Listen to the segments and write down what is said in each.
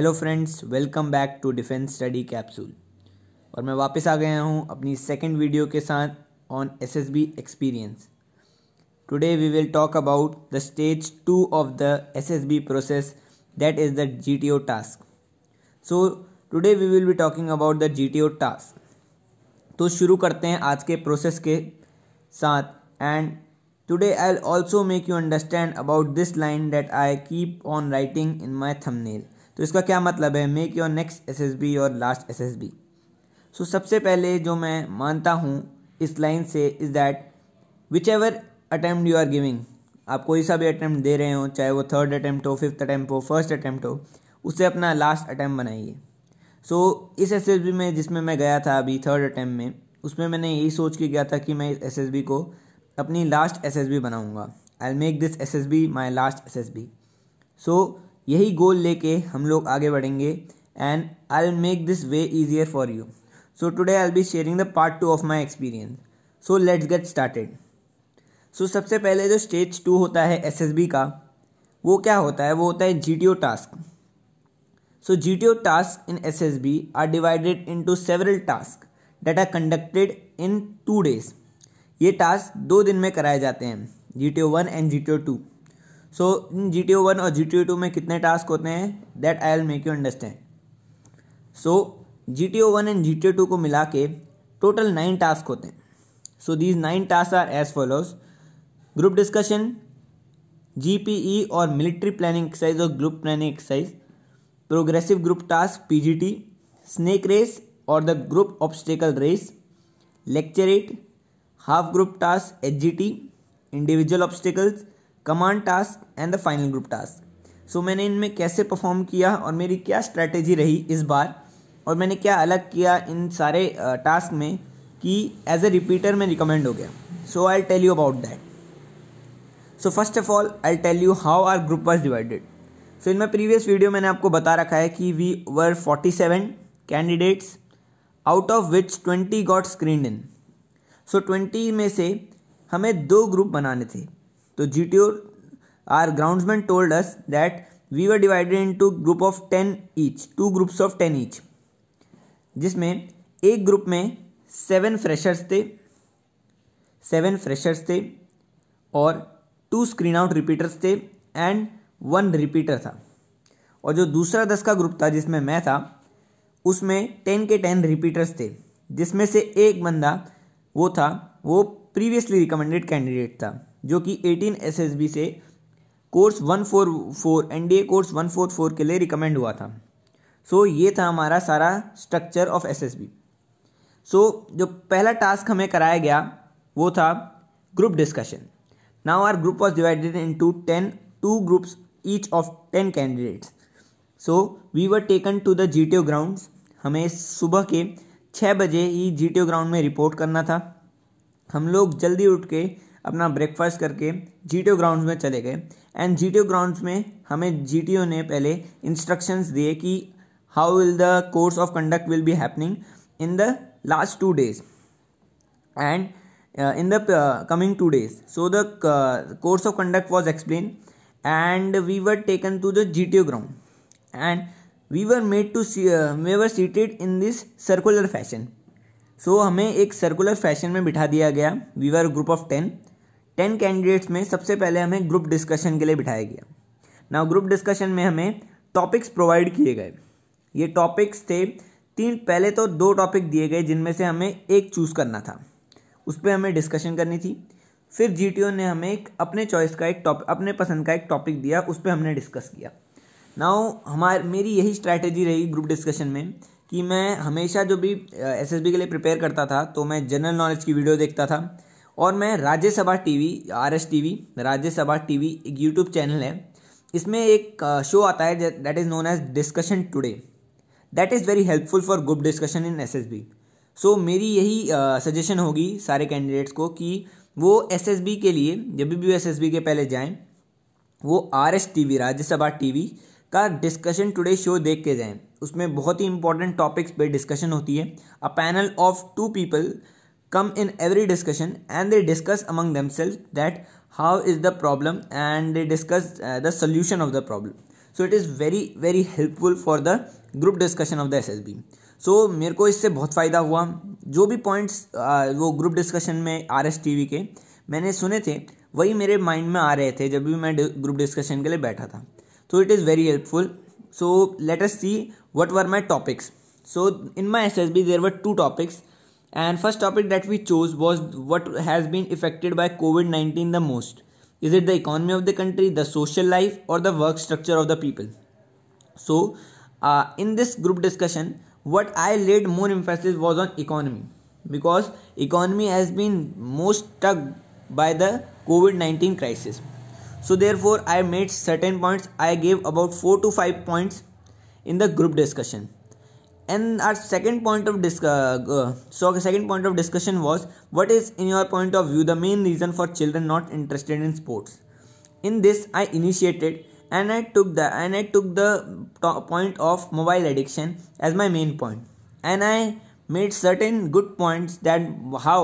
Hello friends welcome back to defence study capsule और मैं वापस आ गया हूँ अपनी सेकंड वीडियो के साथ on SSB experience today we will talk about the stage two of the SSB process that is the GTO task so today we will be talking about the GTO task तो शुरू करते हैं आज के process के साथ and today I also make you understand about this line that I keep on writing in my thumbnail तो इसका क्या मतलब है make your next S S B और last S S B so सबसे पहले जो मैं मानता हूँ इस लाइन से is that whichever attempt you are giving आप कोई सा भी अटैम्प्ट दे रहे हो चाहे वो थर्ड अटैम्प्ट हो फिफ्थ अटैम्प्ट हो फर्स्ट अटैम्प्ट हो उससे अपना लास्ट अटैम्प्ट बनाइए सो so, इस एस एस बी में जिसमें मैं गया था अभी थर्ड अटैम्प्ट में उसमें मैंने यही सोच के गया था कि मैं इस एस एस बी को अपनी लास्ट एस एस बी बनाऊँगा I make this S S B my last S S B so यही गोल लेके हम लोग आगे बढ़ेंगे and I will make this way easier for you so today I be sharing the part two of my experience so let's get started so सबसे पहले जो stage two होता है एस एस बी का वो क्या होता है वो होता है G T O task so G T O task in S S B are divided into several task that are conducted in two days ये टास्क दो दिन में कराए जाते हैं G T O one and G T O two so in G T O one और G T O to में कितने टास्क होते हैं that I'll make you understand so G T O one and G T O two को मिला के total nine task होते हैं so these nine task are as follows group discussion G P E और military planning exercise और group planning exercise progressive group task P G T snake race और the group obstacle race lecturette half group task H G T individual obstacles command task and the final group task so मैंने इनमें कैसे perform किया और मेरी क्या strategy रही इस बार और मैंने क्या अलग किया इन सारे टास्क में कि एज ए रिपीटर मैं रिकमेंड हो गया so I tell you about that so first of all I tell you how our group was divided so इनमें प्रीवियस वीडियो मैंने आपको बता रखा है कि we were forty seven candidates out of which twenty got screen in so twenty में से हमें दो ग्रुप बनाने थे तो G T O or groundman told us that we were divided into group of ten each two groups of ten each जिसमें एक group में सेवन फ्रेशर्स थे सेवन फ्रेशर्स थे और टू स्क्रीन आउट रिपीटर्स थे and one repeater था और जो दूसरा दस का ग्रुप था जिसमें मैं था उसमें टेन के टेन रिपीटर्स थे जिसमें से एक बंदा वो था वो प्रीवियसली रिकमेंडेड कैंडिडेट था जो कि 18 एसएसबी से कोर्स 144 एनडीए कोर्स 144 के लिए रिकमेंड हुआ था सो so, ये था हमारा सारा स्ट्रक्चर ऑफ एसएसबी सो जो पहला टास्क हमें कराया गया वो था group discussion now our group was divided into ten two groups each of ten candidates so we were taken to the G T O ground हमें सुबह के छः बजे ही जी टी ओ ग्राउंड में रिपोर्ट करना था हम लोग जल्दी उठ के अपना ब्रेकफास्ट करके जी टी ग्राउंड में चले गए एंड जी टी ग्राउंड्स में हमें जी टी ओ ने पहले इंस्ट्रक्शंस दिए कि how will the course of conduct will be happening in the last two days and in the coming two days so the course of conduct was explain and we were taken to the G T ground and we were made to we were seated in this circular fashion so हमें एक circular fashion में बिठा दिया गया we were group of ten ten candidates में सबसे पहले हमें ग्रुप डिस्कशन के लिए बिठाया गया ना ग्रुप डिस्कशन में हमें टॉपिक्स प्रोवाइड किए गए ये टॉपिक्स थे तीन पहले तो दो टॉपिक दिए गए जिनमें से हमें एक चूज़ करना था उस पर हमें डिस्कशन करनी थी फिर जी ने हमें एक अपने चॉइस का एक टॉपिक अपने पसंद का एक टॉपिक दिया उस पर हमने डिस्कस किया नाउ हमारे मेरी यही स्ट्रैटेजी रही ग्रुप डिस्कशन में कि मैं हमेशा जो भी एस के लिए प्रिपेयर करता था तो मैं जनरल नॉलेज की वीडियो देखता था और मैं Rajya Sabha TV R S TV Rajya Sabha TV एक यूट्यूब चैनल है इसमें एक शो आता है that is known as discussion today that is very helpful for group discussion in S S B so मेरी यही सजेशन uh, होगी सारे कैंडिडेट्स को कि वो एस एस बी के लिए जब भी एस एस बी के पहले जाएँ वो R S T V Rajya Sabha T V का डिस्कशन टुडे शो देख के जाएँ उसमें बहुत ही इंपॉर्टेंट टॉपिक्स पे डिस्कशन होती है a panel of two people come in every discussion and they discuss among themselves that how is the problem and they discuss uh, the solution of the problem so it is very very helpful for the group discussion of the S S B so मेरे को इससे बहुत फ़ायदा हुआ जो भी points uh, वो group discussion में आर एस टी वी के मैंने सुने थे वही मेरे माइंड में आ रहे थे जब भी मैं ग्रुप डिस्कशन के लिए बैठा था तो it is very helpful so let us see what were my topics so in my S S B there were two topics and first topic that we chose was what has been affected by covid-19 the most is it the economy of the country the social life or the work structure of the people so uh, in this group discussion what i laid more emphasis was on economy because economy has been most struck by the covid-19 crisis so therefore i made certain points i gave about 4 to 5 points in the group discussion and our second point of disc- uh, so second point of discussion was what is in your point of view the main reason for children not interested in sports in this i initiated and i took the and i took the point of mobile addiction as my main point and i made certain good points that how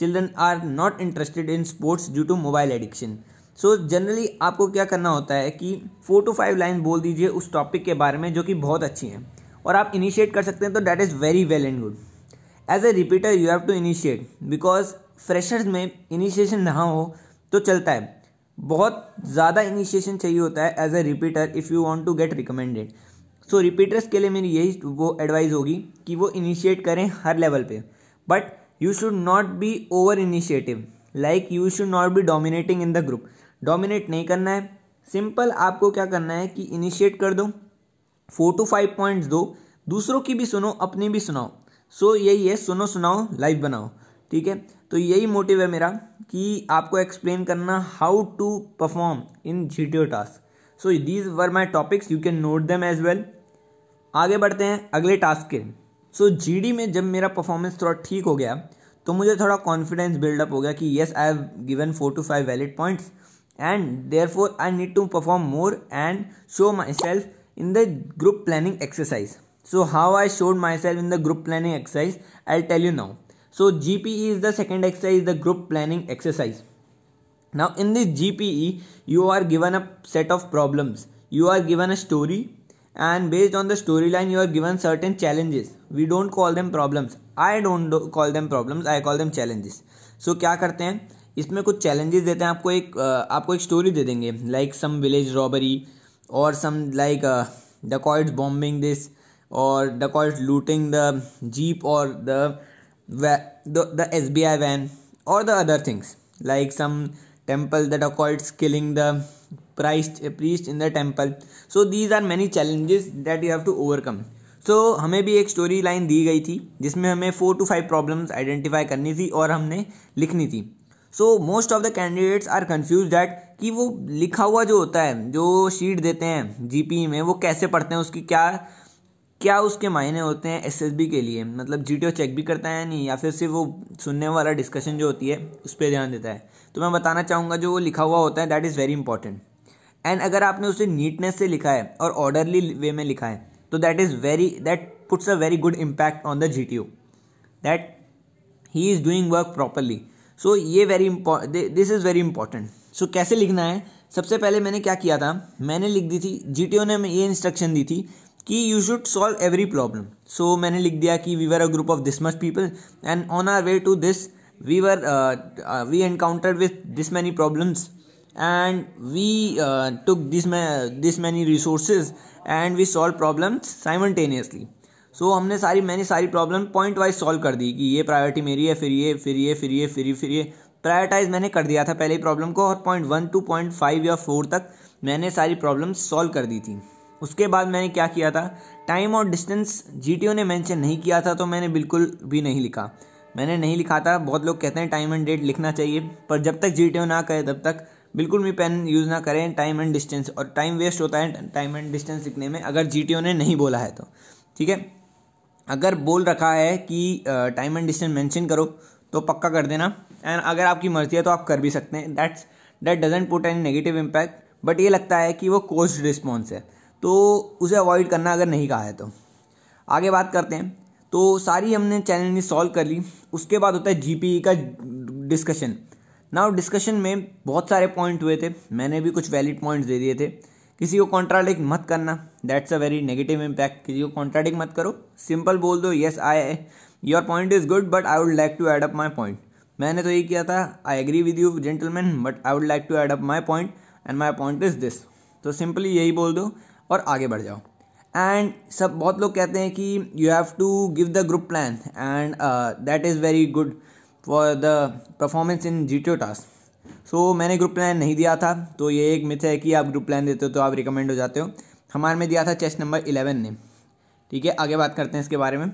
children are not interested in sports due to mobile addiction so so, generally आपको क्या करना होता है कि four to five line बोल दीजिए उस topic के बारे में जो कि बहुत अच्छी हैं और आप इनिशिएट कर सकते हैं तो that is very well and good as a repeater you have to initiate because freshers में इनिशिएशन ना हो तो चलता है बहुत ज़्यादा इनिशिएशन चाहिए होता है as a repeater if you want to get recommended so repeaters के लिए मेरी यही वो एडवाइस होगी कि वो इनिशिएट करें हर लेवल पे but you should not be over initiative like you should not be dominating in the group dominate नहीं करना है सिंपल आपको क्या करना है कि इनिशिएट कर दो फोर टू फाइव पॉइंट्स दो दूसरों की भी सुनो अपनी भी सुनाओ सो so, यही है सुनो सुनाओ लाइव बनाओ ठीक है तो यही मोटिव है मेरा कि आपको एक्सप्लेन करना how to perform in G T O task so these were my topics you can note them as well आगे बढ़ते हैं अगले टास्क के सो so, जी डी में जब मेरा परफॉर्मेंस थोड़ा ठीक हो गया तो मुझे थोड़ा कॉन्फिडेंस बिल्डअप हो गया कि yes I have given four to five valid points and there four I need to perform more and show myself in the group planning exercise. So, how I showed myself in the group planning exercise, I'll tell you now. So, GPE is the second exercise, the group planning exercise. Now, in this GPE, you are given a set of problems, you are given a story, and based on the storyline, you are given certain challenges. We don't call them problems. I don't do, call them problems, I call them challenges. So, क्या करते हैं इसमें कुछ challenges देते हैं आपको एक आपको एक स्टोरी दे देंगे like some village robbery or some like uh, dacoits bombing this or dacoits looting the jeep or the the, the SBI van or the other things like some temple the dacoits killing the priest priest in the temple so these are many challenges that you have to overcome so so, हमें भी एक story line दी गई थी जिसमें हमें four to five problems identify करनी थी और हमने लिखनी थी so most of the candidates are confuse that कि वो लिखा हुआ जो होता है जो शीट देते हैं जीपी e में वो कैसे पढ़ते हैं उसकी क्या क्या उसके मायने होते हैं एसएसबी के लिए मतलब जी चेक भी करता है या नहीं या फिर सिर्फ वो सुनने वाला डिस्कशन जो होती है उस पर ध्यान देता है तो मैं बताना चाहूँगा जो वो लिखा हुआ होता है that is very important and अगर आपने उसे नीटनेस से लिखा है और ऑर्डरली वे में लिखा है तो that is very that puts a very good impact on the G T O that he is doing work properly so ये very this is very important so कैसे लिखना है सबसे पहले मैंने क्या किया था मैंने लिख दी थी जी टी ओ ने ये इंस्ट्रक्शन दी थी कि you should solve every problem so मैंने लिख दिया कि we were a group of this much people and on our way to this we were we encounter with this many problems and we took this this many resources and we solve problems simultaneously so हमने सारी मैंने सारी problem point wise solve कर दी कि ये priority मेरी है फिर ये फिर ये फिर ये फिर ये फिर ये प्रायोरटाइज मैंने कर दिया था पहले ही प्रॉब्लम को और point one to point five या फोर तक मैंने सारी प्रॉब्लम सॉल्व कर दी थी उसके बाद मैंने क्या किया था टाइम और डिस्टेंस जी ने मैंशन नहीं किया था तो मैंने बिल्कुल भी नहीं लिखा मैंने नहीं लिखा था बहुत लोग कहते हैं टाइम एंड डेट लिखना चाहिए पर जब तक जी ना कहे तब तक बिल्कुल भी पेन यूज़ ना करें टाइम एंड डिस्टेंस और टाइम वेस्ट होता है टाइम एंड डिस्टेंस लिखने में अगर जी ने नहीं बोला है तो ठीक है अगर बोल रखा है कि टाइम एंड डिस्टेंस मेंशन करो तो पक्का कर देना एंड अगर आपकी मर्जी है तो आप कर भी सकते हैं that's that doesn't put an negative impact but ये लगता है कि वो कोर्स रिस्पॉन्स है तो उसे अवॉइड करना अगर नहीं कहा है तो आगे बात करते हैं तो सारी हमने चैलेंज सॉल्व कर ली उसके बाद होता है जी e का डिस्कशन नाउ डिस्कशन में बहुत सारे पॉइंट हुए थे मैंने भी कुछ वैलिड पॉइंट्स दे दिए थे किसी को कॉन्ट्राडिक मत करना that's a very negative impact किसी को कॉन्ट्राडिक मत करो सिंपल बोल दो yes I your point is good but I would like to add up my point मैंने तो ये किया था I agree with you gentleman but I would like to add up my point and my point is this तो simply यही बोल दो और आगे बढ़ जाओ एंड सब बहुत लोग कहते हैं कि you have to give the group plan and that is very good for the performance in G T task so मैंने ग्रुप प्लान नहीं दिया था तो ये एक मिथ है कि आप ग्रुप प्लान देते हो तो आप रिकमेंड हो जाते हो हमारे में दिया था चेस्ट नंबर इलेवन ने ठीक है आगे बात करते हैं इसके बारे में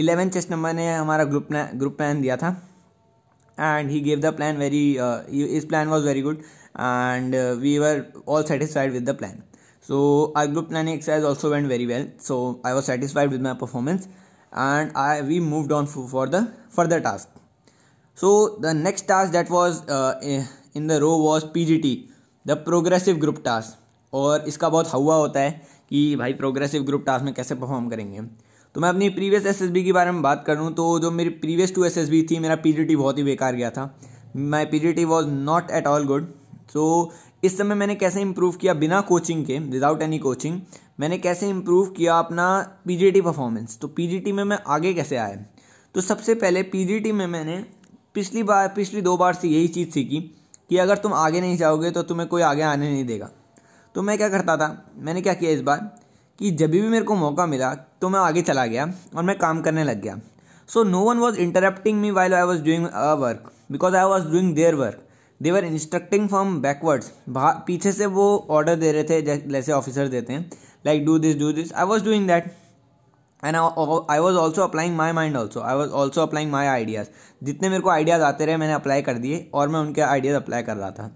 इलेवन चेस नंबर ने हमारा ग्रुप ग्रुप प्लान दिया था and he gave the plan very इस plan was very good and we are all satisfied with the plan so our group planning exercise also went very well so I was satisfied with my performance and I we moved on for the further task so the next task that was in the row was P G T the progressive group task और इसका बहुत हवा होता है कि भाई progressive group task में कैसे परफॉर्म करेंगे तो मैं अपनी प्रीवियस एस एस बी के बारे में बात करूँ तो जो मेरी previous two S S B थी मेरा पी जी टी बहुत ही बेकार गया था my P G T was not at all good so इस समय मैंने कैसे इम्प्रूव किया बिना कोचिंग के विदाउट एनी कोचिंग मैंने कैसे इम्प्रूव किया अपना पी जी टी परफॉर्मेंस तो पी जी टी में मैं आगे कैसे आया तो सबसे पहले पी जी टी में मैंने पिछली बार पिछली दो बार से यही चीज़ सीखी कि अगर तुम आगे नहीं जाओगे तो तुम्हें कोई आगे आने नहीं देगा तो मैं क्या करता था मैंने क्या किया इस बार कि जब भी मेरे को मौका मिला तो मैं आगे चला गया और मैं काम करने लग गया so no one was interrupting me while I was doing a work because I was doing their work they were instructing from backwards पीछे से वो ऑर्डर दे रहे थे जैसे ऑफिसर देते हैं like do this do this I was doing that and I was also applying my mind also I was also applying my ideas जितने मेरे को आइडियाज़ आते रहे मैंने अप्लाई कर दिए और मैं उनके आइडियाज़ अप्लाई कर रहा था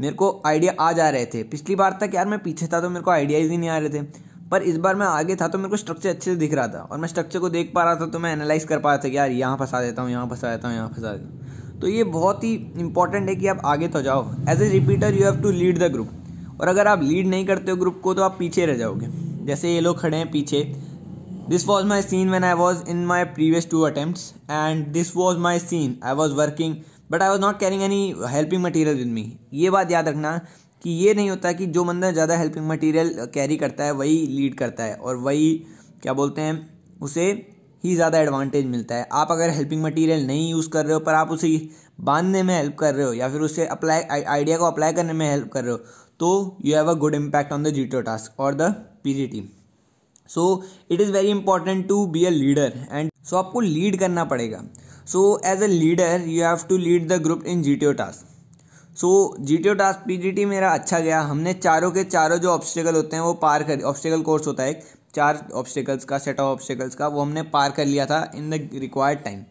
मेरे को आइडिया आ जा रहे थे पिछली बार तक यार मैं पीछे था तो मेरे को आइडियाज़ ही नहीं आ रहे थे पर इस बार मैं आगे था तो मेरे को स्ट्रक्चर अच्छे से दिख रहा था और मैं स्ट्रक्चर को देख पा रहा था तो मैं एनालाइज कर पा रहा था कि यार यहाँ फंसा देता हूँ यहाँ फंसा देता हूँ यहाँ फंसा देता हूँ तो ये बहुत ही इंपॉर्टेंट है कि आप आगे तो जाओ as a repeater you have to lead the group और अगर आप लीड नहीं करते हो ग्रुप को तो आप पीछे रह जाओगे जैसे ये लोग खड़े हैं पीछे this was my scene when I was in my previous two attempt and this was my scene I was working but I was not carrying any helping material with me ये बात याद रखना कि ये नहीं होता कि जो बंदा ज़्यादा हेल्पिंग मटेरियल कैरी करता है वही लीड करता है और वही क्या बोलते हैं उसे ही ज़्यादा एडवांटेज मिलता है आप अगर हेल्पिंग मटेरियल नहीं यूज़ कर रहे हो पर आप उसे बांधने में हेल्प कर रहे हो या फिर उसे अप्लाई आइडिया को अप्लाई करने में हेल्प कर रहे हो तो you have a good impact on the G task और the P so it is very important to be a leader and so आपको लीड करना पड़ेगा so as a leader you have to lead the group in G task so G T O task P G T मेरा अच्छा गया हमने चारों के चारों जो ऑब्स्टिकल होते हैं वो पार कर ऑब्स्टिकल कोर्स होता है एक चार ऑब्स्टिकल्स का सेट ऑफ ऑब्स्टिकल्स का वो हमने पार कर लिया था इन द रिक्वायर्ड टाइम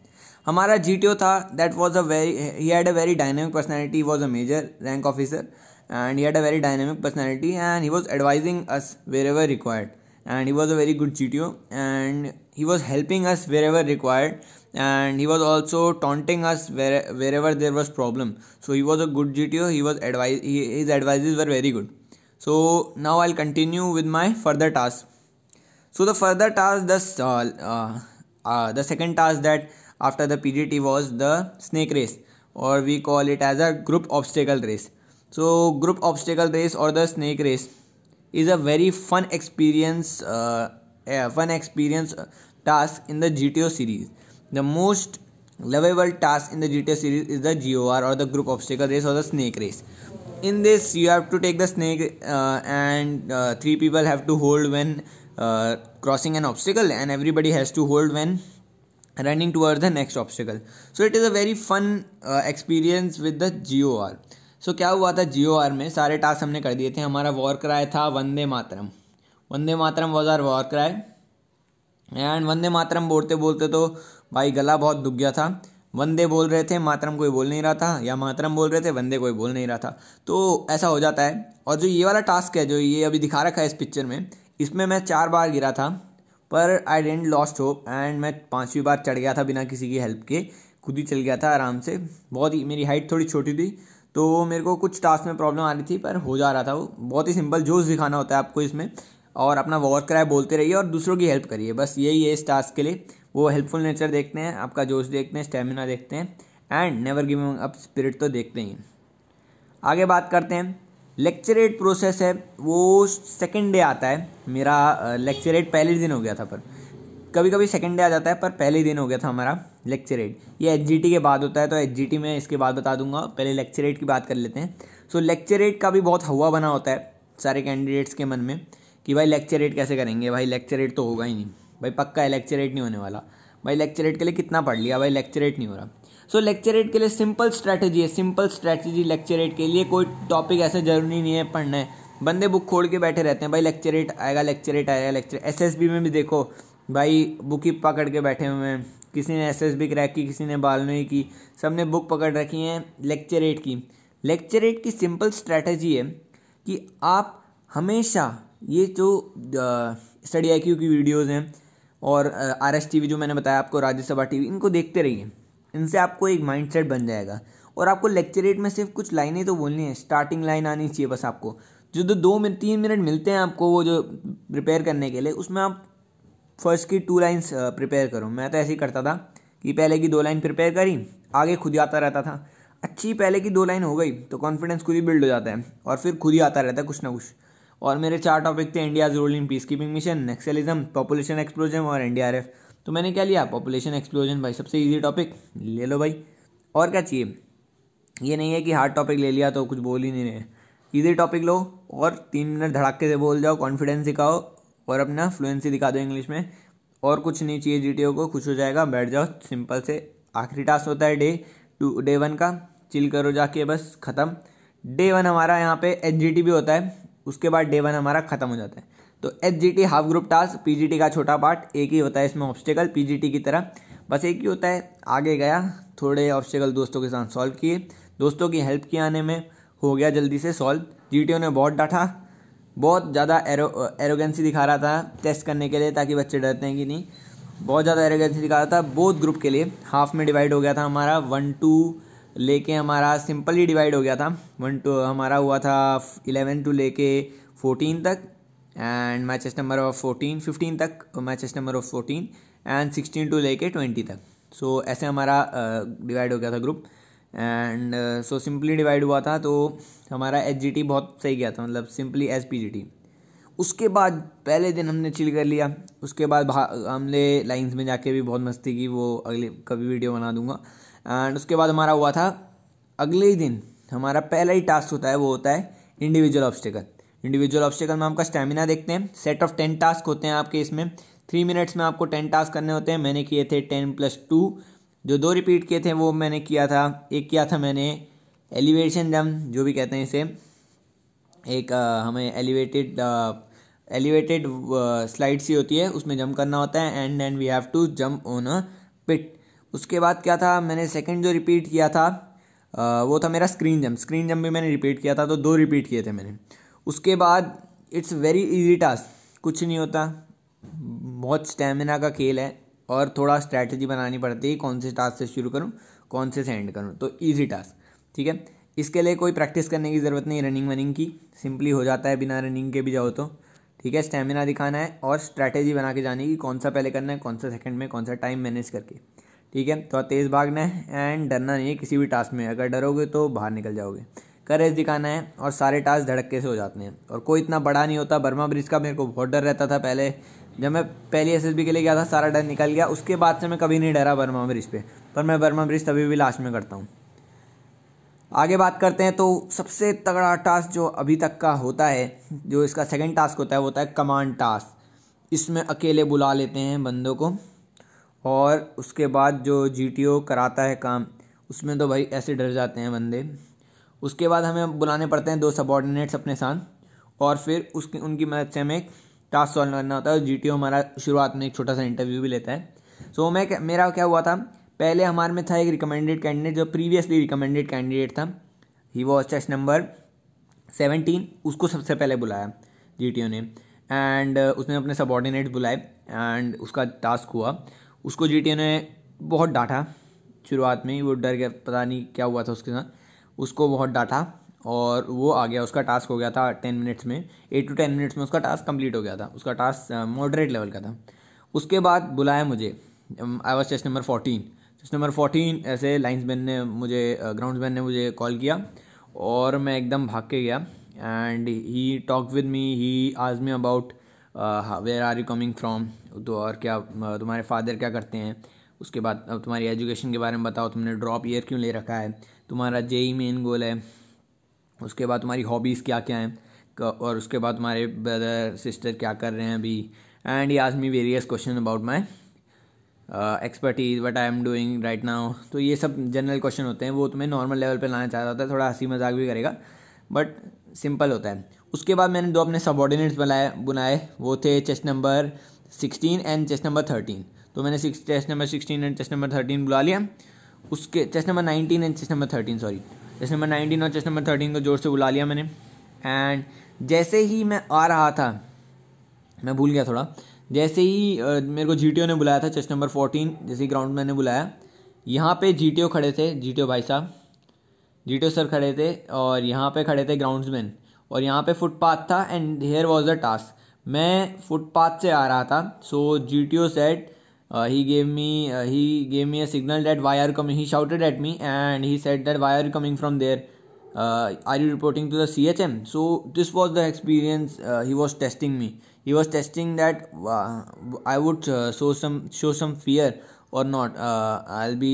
हमारा जी टी ओ था that was a very he had a very dynamic personality was a major rank officer and he had a very dynamic personality and he was advising us wherever required and he was a very good G T O and he was helping us wherever required and he was also taunting us where, wherever there was problem so he was a good gto he was advice he, his advices were very good so now i'll continue with my further task so the further task the uh, uh, uh, the second task that after the pgt was the snake race or we call it as a group obstacle race so group obstacle race or the snake race is a very fun experience uh, fun experience uh, task in the gto series the most lovable task in the G T series is the G O R और the group obstacle race और the snake race in this you have to take the snake and three people have to hold when crossing an obstacle and everybody has to hold when running toward the next obstacle so it is a very fun experience with the G O R so क्या हुआ था जी O are में सारे task हमने कर दिए थे हमारा वॉर क्राय था Vande Mataram Vande Mataram was our war cry and Vande Mataram बोलते बोलते तो भाई गला बहुत दुख गया था वंदे बोल रहे थे मातरम कोई बोल नहीं रहा था या मातरम बोल रहे थे वंदे कोई बोल नहीं रहा था तो ऐसा हो जाता है और जो ये वाला टास्क है जो ये अभी दिखा रखा है इस पिक्चर में इसमें मैं चार बार गिरा था पर I didn't lost hope and मैं पाँचवीं बार चढ़ गया था बिना किसी की हेल्प के खुद ही चल गया था आराम से बहुत ही मेरी हाइट थोड़ी छोटी थी तो मेरे को कुछ टास्क में प्रॉब्लम आ रही थी पर हो जा रहा था वो बहुत ही सिंपल जोश दिखाना होता है आपको इसमें और अपना वॉर क्राई बोलते रहिए और दूसरों की हेल्प करिए बस यही है इस टास्क के लिए वो हेल्पफुल नेचर देखते हैं आपका जोश देखते हैं स्टेमिना देखते हैं and never giving up spirit तो देखते ही आगे बात करते हैं लेक्चरेट प्रोसेस है वो सेकेंड डे आता है मेरा लेक्चरेट पहले दिन हो गया था पर कभी कभी सेकेंड डे आ जाता है पर पहले दिन हो गया था हमारा लेक्चरेट ये एच के बाद होता है तो एच में इसके बाद बता दूंगा पहले लेक्चरेट की बात कर लेते हैं सो so, लेक्चरेट का भी बहुत हवा बना होता है सारे कैंडिडेट्स के मन में कि भाई लेक्चरेट कैसे करेंगे भाई लेक्चरेट तो होगा ही नहीं भाई पक्का है लेक्चर एट नहीं होने वाला भाई लेक्चर एट के लिए कितना पढ़ लिया भाई लेक्चर एट नहीं हो रहा सो लेक्चर एट के लिए सिंपल स्ट्रैटेजी है सिंपल स्ट्रैटेजी लेक्चर एट के लिए कोई टॉपिक ऐसा जरूरी नहीं है पढ़ना है बंदे बुक खोल के बैठे रहते हैं भाई लेक्चर एट आएगा लेक्चर एट आएगा लेक्चर एस एस बी में भी देखो भाई बुक ही पकड़ के बैठे हुए हैं किसी ने एस एस बी क्रैक की किसी ने बालनोई की सब ने बुक पकड़ रखी है लेक्चर एट की लेक्चर एट की सिंपल स्ट्रैटेजी है कि आप हमेशा ये जो स्टडी आई क्यू की वीडियोज़ हैं और आर एस टी वी जो मैंने बताया आपको राज्यसभा टी वी इनको देखते रहिए इनसे आपको एक माइंड सेट बन जाएगा और आपको लेक्चरेट में सिर्फ कुछ लाइनें तो बोलनी है स्टार्टिंग लाइन आनी चाहिए बस आपको जो दो दो मिनट तीन मिनट मिलते हैं आपको वो जो प्रिपेयर करने के लिए उसमें आप फर्स्ट की टू लाइन्स प्रिपेयर करो मैं तो ऐसे ही करता था कि पहले की दो लाइन प्रिपेयर करी आगे खुद ही आता रहता था अच्छी पहले की दो लाइन हो गई तो कॉन्फिडेंस खुद ही बिल्ड हो जाता है और फिर खुद ही आता रहता है कुछ ना कुछ और मेरे चार टॉपिक थे India's role in peacekeeping mission naxalism population explosion और एन तो मैंने क्या लिया पॉपुलेशन एक्सप्लोजन भाई सबसे ईजी टॉपिक ले लो भाई और क्या चाहिए ये नहीं है कि हार्ड टॉपिक ले लिया तो कुछ बोल ही नहीं रहे ईजी टॉपिक लो और तीन मिनट धड़ाके से बोल जाओ कॉन्फिडेंस दिखाओ और अपना फ्लुएंसी दिखा दो इंग्लिश में और कुछ नहीं चाहिए जी को खुश हो जाएगा बैठ जाओ सिंपल से आखिरी टास्क होता है डे टू डे वन का चिल करो जाके बस ख़त्म डे वन हमारा यहाँ पे एच भी होता है उसके बाद डे वन हमारा खत्म हो जाता है तो H G T half group task P G T का छोटा पार्ट एक ही होता है इसमें ऑब्स्टिकल पी जी टी की तरह बस एक ही होता है आगे गया थोड़े ऑब्स्टिकल दोस्तों के साथ सॉल्व किए दोस्तों की हेल्प किए आने में हो गया जल्दी से सॉल्व जी टी ओ ने बहुत डांटा बहुत ज़्यादा एरो एरोगेंसी दिखा रहा था टेस्ट करने के लिए ताकि बच्चे डरते हैं कि नहीं बहुत ज़्यादा एरोगेंसी दिखा रहा था बोथ ग्रुप के लिए हाफ में डिवाइड हो गया था हमारा वन टू लेके हमारा सिंपली डिवाइड हो गया था वन टू हमारा हुआ था इलेवन टू लेके फोर्टीन तक and match number of fourteen fifteen तक match number of fourteen and sixteen to लेके ट्वेंटी तक सो so, ऐसे हमारा डिवाइड uh, हो गया था group and so simply divide हुआ था तो हमारा एच जी टी बहुत सही गया था मतलब simply S P G T उसके बाद पहले दिन हमने चिल कर लिया उसके बाद हमने लाइंस में जाके भी बहुत मस्ती की वो अगले कभी वीडियो बना दूंगा एंड उसके बाद हमारा हुआ था अगले ही दिन हमारा पहला ही टास्क होता है वो होता है इंडिविजुअल ऑब्स्टिकल इंडिविजुअल ऑब्स्टिकल में आपका स्टेमिना देखते हैं सेट ऑफ टेन टास्क होते हैं आपके इसमें थ्री मिनट्स में आपको टेन टास्क करने होते हैं मैंने किए थे टेन प्लस टू जो दो रिपीट किए थे वो मैंने किया था एक किया था मैंने एलिवेशन जम जो भी कहते हैं इसे एक आ, हमें एलिवेटेड एलिवेटेड स्लाइड सी होती है उसमें जंप करना होता है and then we have to jump on a pit उसके बाद क्या था मैंने सेकंड जो रिपीट किया था वो था मेरा स्क्रीन जंप स्क्रीन जंप भी मैंने रिपीट किया था तो दो रिपीट किए थे मैंने उसके बाद इट्स वेरी इजी टास्क कुछ नहीं होता बहुत स्टेमिना का खेल है और थोड़ा स्ट्रैटेजी बनानी पड़ती है कौन से टास्क से शुरू करूँ कौन से से एंड करूँ तो ईजी टास्क ठीक है इसके लिए कोई प्रैक्टिस करने की ज़रूरत नहीं रनिंग वनिंग की सिंपली हो जाता है बिना रनिंग के भी जाओ तो ठीक है स्टेमिना दिखाना है और स्ट्रैटेजी बना के जाने की कौन सा पहले करना है कौन सा सेकंड में कौन सा टाइम मैनेज करके ठीक है तो तेज़ भागना है एंड डरना नहीं है किसी भी टास्क में अगर डरोगे तो बाहर निकल जाओगे करेज दिखाना है और सारे टास्क धड़के से हो जाते हैं और कोई इतना बड़ा नहीं होता बर्मा ब्रिज का मेरे को बहुत डर रहता था पहले जब मैं पहली एस के लिए गया था सारा डर निकल गया उसके बाद से मैं कभी नहीं डरा बर्मा ब्रिज पर पर मैं बर्मा ब्रिज तभी भी लास्ट में करता हूँ आगे बात करते हैं तो सबसे तगड़ा टास्क जो अभी तक का होता है जो इसका सेकेंड टास्क होता है वो होता है कमांड टास्क इसमें अकेले बुला लेते हैं बंदों को और उसके बाद जो जी टी ओ कराता है काम उसमें तो भाई ऐसे डर जाते हैं बंदे उसके बाद हमें बुलाने पड़ते हैं दो सबॉर्डिनेट्स अपने साथ और फिर उसकी उनकी मदद से हमें एक टास्क सॉल्व करना होता है और जी टी ओ हमारा शुरुआत में एक छोटा सा इंटरव्यू भी लेता है सो so, मैं मेरा क्या हुआ था पहले हमारे में था एक रिकमेंडेड कैंडिडेट जो प्रीवियसली रिकमेंडेड कैंडिडेट था he was chest number seventeen उसको सबसे पहले बुलाया जी टी ओ ने एंड उसने अपने सबॉर्डिनेट्स बुलाए एंड उसका टास्क हुआ उसको जी ने बहुत डांटा शुरुआत में ही वो डर गया पता नहीं क्या हुआ था उसके साथ उसको बहुत डांटा और वो आ गया उसका टास्क हो गया था टेन मिनट्स में एट टू टेन मिनट्स में उसका टास्क कंप्लीट हो गया था उसका टास्क मॉडरेट लेवल का था उसके बाद बुलाया मुझे I was test number fourteen test number fourteen ऐसे लाइन्स मैन ने मुझे ग्राउंड मैन ने मुझे कॉल किया और मैं एकदम भाग के गया and he talk with me he ask me about where are you coming from तो और क्या uh, तुम्हारे फादर क्या करते हैं उसके बाद अब तुम्हारी एजुकेशन के बारे में बताओ तुमने ड्रॉप ईयर क्यों ले रखा है तुम्हारा जेई मेन गोल है उसके बाद तुम्हारी हॉबीज़ क्या क्या हैं और उसके बाद तुम्हारे ब्रदर सिस्टर क्या कर रहे हैं अभी and he ask me various question about my expertise what I am doing right now तो ये सब जनरल क्वेश्चन होते हैं वो तुम्हें नॉर्मल लेवल पर लाना चाहता होता है थोड़ा हंसी मजाक भी करेगा बट सिंपल होता है उसके बाद मैंने दो अपने सबॉर्डिनेट्स बनाए बुनाए वो थे chest number sixteen and chest number thirteen तो मैंने chest number sixteen and chest number thirteen बुला लिया उसके chest number nineteen and chest number thirteen sorry chest number nineteen और चेस्ट नंबर थर्टीन को जोर से बुला लिया मैंने एंड जैसे ही मैं आ रहा था मैं भूल गया थोड़ा जैसे ही मेरे को जी ने बुलाया था चेस्ट नंबर फोर्टीन जैसे ही ग्राउंड मैंने बुलाया यहाँ पे जी खड़े थे जी भाई साहब जी सर खड़े थे और यहाँ पे खड़े थे ग्राउंड्समैन और यहाँ पे फुटपाथ था and here was a task मैं फुटपाथ से आ रहा था so G T O said he gave me he gave me a signal that why are coming he shouted at me and he said that why are coming from there are you reporting to the C H M so this was the experience he was testing me he was testing that I would show some show some fear और not I'll be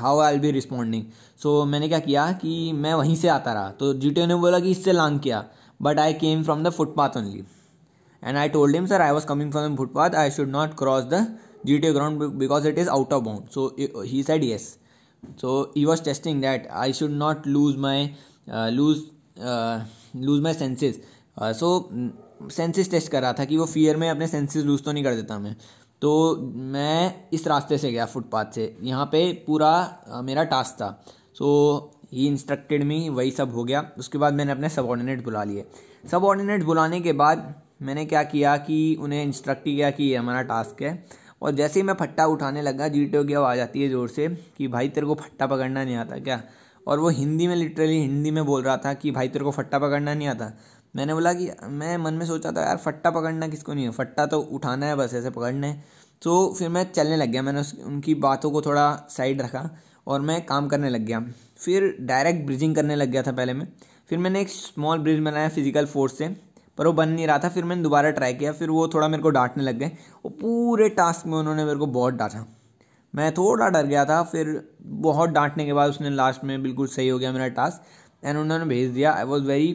how I'll be responding so मैंने क्या किया कि मैं वहीं से आता रहा तो जी टी ओ ने बोला कि इससे लॉन्ग किया but I came from the footpath only and I told him sir I was coming from the footpath I should not cross the G T O ground because it is out of bound so he said yes so he was testing that I should not lose my lose lose my senses so senses test कर रहा था कि वो fear में अपने senses loose तो नहीं कर देता मैं तो मैं इस रास्ते से गया फुटपाथ से यहाँ पे पूरा मेरा टास्क था सो ही इंस्ट्रक्टेड मी वही सब हो गया उसके बाद मैंने अपने सबॉर्डिनेट बुला लिए सबॉर्डिनेट बुलाने के बाद मैंने क्या किया कि उन्हें इंस्ट्रक्ट किया कि ये हमारा टास्क है और जैसे ही मैं फट्टा उठाने लगा जी टी की आवाज़ आती है ज़ोर से कि भाई तेरे को फट्टा पकड़ना नहीं आता क्या और वो हिंदी में लिटरली हिंदी में बोल रहा था कि भाई तेरे को फट्टा पकड़ना नहीं आता मैंने बोला कि मैं मन में सोचा था यार फट्टा पकड़ना किसको नहीं है फट्टा तो उठाना है बस ऐसे पकड़ना है तो फिर मैं चलने लग गया मैंने उस उनकी बातों को थोड़ा साइड रखा और मैं काम करने लग गया फिर डायरेक्ट ब्रिजिंग करने लग गया था पहले मैं फिर मैंने एक स्मॉल ब्रिज बनाया फिजिकल फोर्स से पर वो बन नहीं रहा था फिर मैंने दोबारा ट्राई किया फिर वो थोड़ा मेरे को डांटने लग गए और पूरे टास्क में उन्होंने मेरे को बहुत डांटा मैं थोड़ा डर गया था फिर बहुत डांटने के बाद उसने लास्ट में बिल्कुल सही हो गया मेरा टास्क एंड उन्होंने भेज दिया आई वॉज वेरी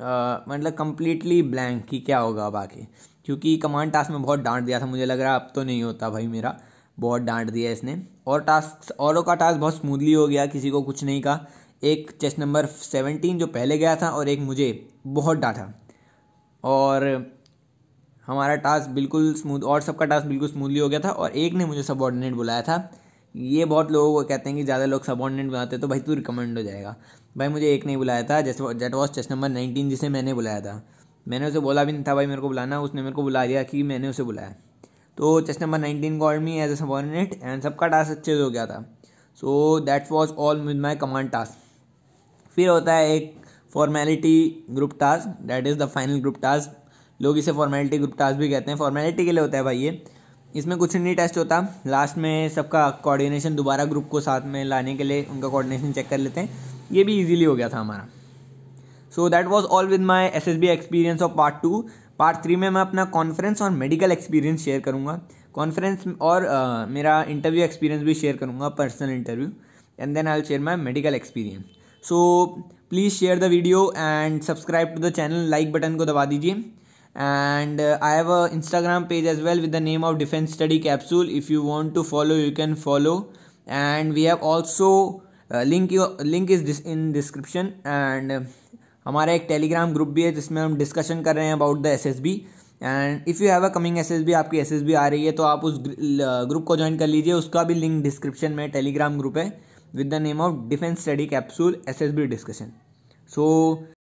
मतलब कम्प्लीटली ब्लैंक कि क्या होगा अब आके क्योंकि कमांड टास्क में बहुत डांट दिया था मुझे लग रहा है अब तो नहीं होता भाई मेरा बहुत डांट दिया इसने और टास्क औरों का टास्क बहुत स्मूथली हो गया किसी को कुछ नहीं कहा एक चेस्ट नंबर सेवनटीन जो पहले गया था और एक मुझे बहुत डांटा और हमारा टास्क बिल्कुल स्मूथ और सबका टास्क बिल्कुल स्मूथली हो गया था और एक ने मुझे सबॉर्डिनेट बुलाया था ये बहुत लोगों को कहते हैं कि ज़्यादा लोग सबॉर्डिनेट बनाते हैं तो भाई तू रिकमेंड हो जाएगा भाई मुझे एक नहीं बुलाया था जैसे that was chest number nineteen जिसे मैंने बुलाया था मैंने उसे बोला भी नहीं था भाई मेरे को बुलाना उसने मेरे को बुला दिया कि मैंने उसे बुलाया तो चेस्ट नंबर नाइनटीन को me as a subordinate and सबका टास्क अच्छे से हो गया था so that was all with my command task फिर होता है एक formality group task that is the final group task लोग इसे फॉर्मेलिटी ग्रुप टास्क भी कहते हैं फॉर्मेलिटी के लिए होता है भाई ये इसमें कुछ नहीं टेस्ट होता लास्ट में सबका कोऑर्डिनेशन दोबारा ग्रुप को साथ में लाने के लिए उनका कोऑर्डिनेशन चेक कर लेते हैं ये भी इजीली हो गया था हमारा so that was all with my SSB experience of part two part three में मैं अपना कॉन्फ्रेंस और मेडिकल एक्सपीरियंस शेयर करूँगा कॉन्फ्रेंस और uh, मेरा इंटरव्यू एक्सपीरियंस भी शेयर करूँगा personal interview and then I will share my medical experience so please share the video and subscribe to the channel like button को दबा दीजिए and uh, i have a instagram page as well with the name of defense study capsule if you want to follow you can follow and we have also uh, link link is in description and uh, हमारा एक Telegram group भी है जिसमें हम discussion कर रहे हैं about the S S B and if you have a coming S S B आपकी एस एस बी आ रही है तो आप उस ग्रुप को ज्वाइन कर लीजिए उसका भी लिंक डिस्क्रिप्शन में टेलीग्राम ग्रुप है with the name of defence study capsule S S B discussion so